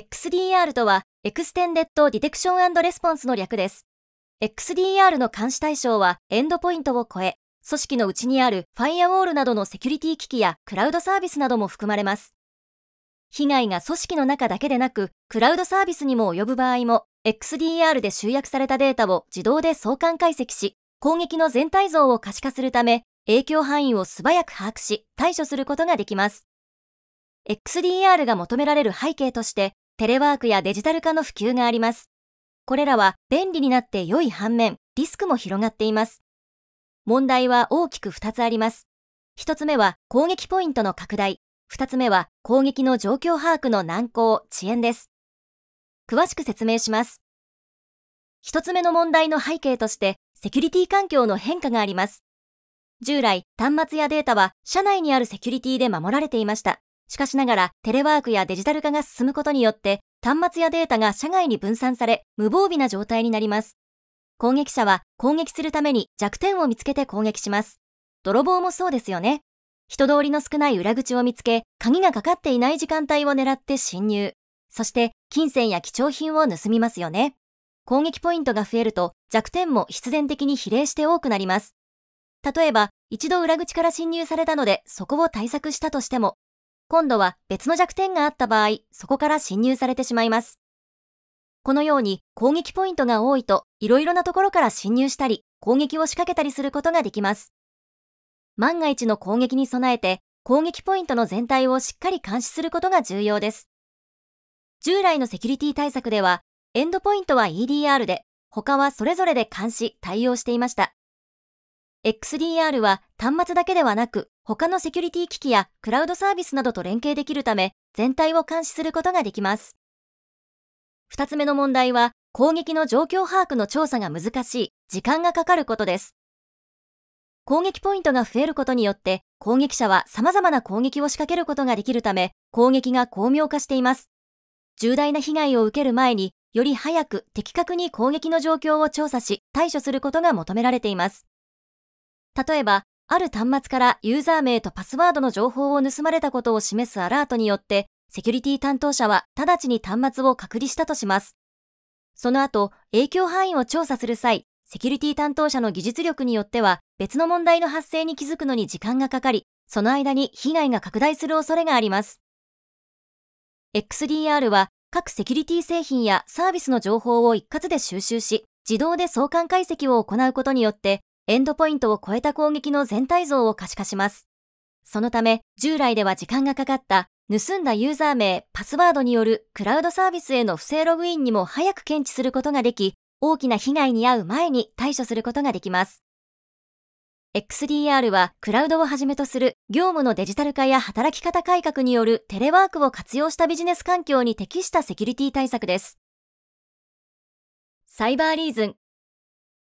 XDR とは、エクステンデッド・ディテクションレスポンスの略です。XDR の監視対象は、エンドポイントを超え、組織の内にあるファイアウォールなどのセキュリティ機器やクラウドサービスなども含まれます。被害が組織の中だけでなく、クラウドサービスにも及ぶ場合も、XDR で集約されたデータを自動で相関解析し、攻撃の全体像を可視化するため、影響範囲を素早く把握し、対処することができます。XDR が求められる背景として、テレワークやデジタル化の普及があります。これらは便利になって良い反面、リスクも広がっています。問題は大きく2つあります。1つ目は攻撃ポイントの拡大。2つ目は攻撃の状況把握の難航、遅延です。詳しく説明します。1つ目の問題の背景として、セキュリティ環境の変化があります。従来、端末やデータは社内にあるセキュリティで守られていました。しかしながら、テレワークやデジタル化が進むことによって、端末やデータが社外に分散され、無防備な状態になります。攻撃者は攻撃するために弱点を見つけて攻撃します。泥棒もそうですよね。人通りの少ない裏口を見つけ、鍵がかかっていない時間帯を狙って侵入。そして、金銭や貴重品を盗みますよね。攻撃ポイントが増えると弱点も必然的に比例して多くなります。例えば、一度裏口から侵入されたので、そこを対策したとしても、今度は別の弱点があった場合、そこから侵入されてしまいます。このように攻撃ポイントが多いと、いろいろなところから侵入したり、攻撃を仕掛けたりすることができます。万が一の攻撃に備えて、攻撃ポイントの全体をしっかり監視することが重要です。従来のセキュリティ対策では、エンドポイントは EDR で、他はそれぞれで監視、対応していました。XDR は端末だけではなく、他のセキュリティ機器やクラウドサービスなどと連携できるため、全体を監視することができます。二つ目の問題は、攻撃の状況把握の調査が難しい、時間がかかることです。攻撃ポイントが増えることによって、攻撃者は様々な攻撃を仕掛けることができるため、攻撃が巧妙化しています。重大な被害を受ける前に、より早く的確に攻撃の状況を調査し、対処することが求められています。例えば、ある端末からユーザー名とパスワードの情報を盗まれたことを示すアラートによって、セキュリティ担当者は直ちに端末を隔離したとします。その後、影響範囲を調査する際、セキュリティ担当者の技術力によっては別の問題の発生に気づくのに時間がかかり、その間に被害が拡大する恐れがあります。XDR は各セキュリティ製品やサービスの情報を一括で収集し、自動で相関解析を行うことによって、エンドポイントを超えた攻撃の全体像を可視化します。そのため、従来では時間がかかった盗んだユーザー名、パスワードによるクラウドサービスへの不正ログインにも早く検知することができ、大きな被害に遭う前に対処することができます。XDR はクラウドをはじめとする業務のデジタル化や働き方改革によるテレワークを活用したビジネス環境に適したセキュリティ対策です。サイバーリーズン